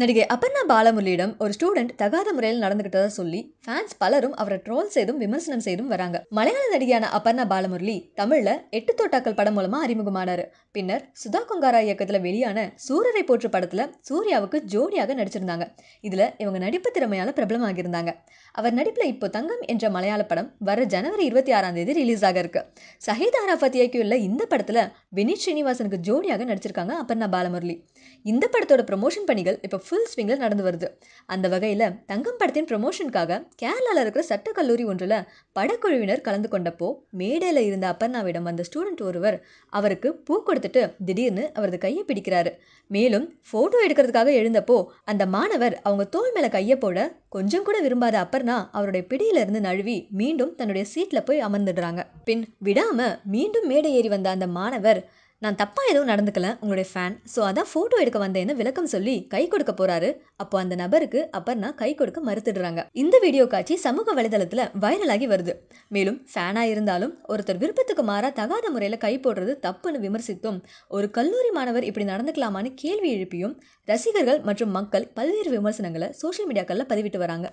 நடிகை அபர்ணா பாலமுரளியிடம் ஒரு ஸ்டூடெண்ட் தகாத முறையில் நடந்துகிட்டதா சொல்லி ஃபேன்ஸ் பலரும் அவரை ட்ரோல் செய்தும் விமர்சனம் செய்தும் வராங்க மலையாள நடிகையான அபர்ணா பாலமுரளி தமிழ்ல எட்டு தோட்டாக்கள் படம் மூலமா அறிமுகமானாரு பின்னர் சுதா கொங்காரா இயக்கத்துல வெளியான சூரரை போற்று படத்துல சூர்யாவுக்கு ஜோடியாக நடிச்சிருந்தாங்க இதுல இவங்க நடிப்பு திறமையால பிரபலமாகியிருந்தாங்க அவர் நடிப்புல இப்போ தங்கம் என்ற மலையாள படம் வர ஜனவரி இருபத்தி ஆறாம் தேதி ரிலீஸ் ஆக இருக்கு சஹித் ஆராஃபத் இயக்கியுள்ள இந்த படத்துல வினித் ஸ்ரீனிவாசனுக்கு ஜோடியாக நடிச்சிருக்காங்க அபர்ணா பாலமுரளி இந்த படத்தோட ப்ரொமோஷன் பணிகள் இப்போ ஃபுல் ஸ்விங்கில் நடந்து வருது அந்த வகையில் தங்கம் படத்தின் ப்ரமோஷனுக்காக கேரளாவில் இருக்கிற சட்டக்கல்லூரி ஒன்றில் படக்குழுவினர் கலந்து கொண்டப்போ மேடையில் இருந்த அப்பர்ணாவிடம் வந்த ஸ்டூடெண்ட் ஒருவர் அவருக்கு பூ கொடுத்துட்டு திடீர்னு அவரது கையை பிடிக்கிறாரு மேலும் ஃபோட்டோ எடுக்கிறதுக்காக எழுந்தப்போ அந்த மாணவர் அவங்க தோல் மேலே கையை போட கொஞ்சம் கூட விரும்பாத அப்பர்னா அவருடைய பிடியிலிருந்து நழுவி மீண்டும் தன்னுடைய சீட்டில் போய் அமர்ந்துடுறாங்க பின் விடாமல் மீண்டும் மேடை ஏறி வந்த அந்த மாணவர் நான் தப்பாக எதுவும் நடந்துக்கல உங்களுடைய ஃபேன் ஸோ அதான் ஃபோட்டோ எடுக்க வந்தேன்னு விளக்கம் சொல்லி கை கொடுக்க போறாரு அப்போ அந்த நபருக்கு அப்பர்னா கை கொடுக்க மறுத்துடுறாங்க இந்த வீடியோ காட்சி சமூக வலைதளத்தில் வைரலாகி வருது மேலும் ஃபேனாக இருந்தாலும் ஒருத்தர் விருப்பத்துக்கு மாறா தகாத முறையில் கை போடுறது தப்புன்னு விமர்சித்தும் ஒரு கல்லூரி மாணவர் இப்படி நடந்துக்கலாமான்னு கேள்வி எழுப்பியும் ரசிகர்கள் மற்றும் மக்கள் பல்வேறு விமர்சனங்களை சோஷியல் மீடியாக்களில் பதிவிட்டு வராங்க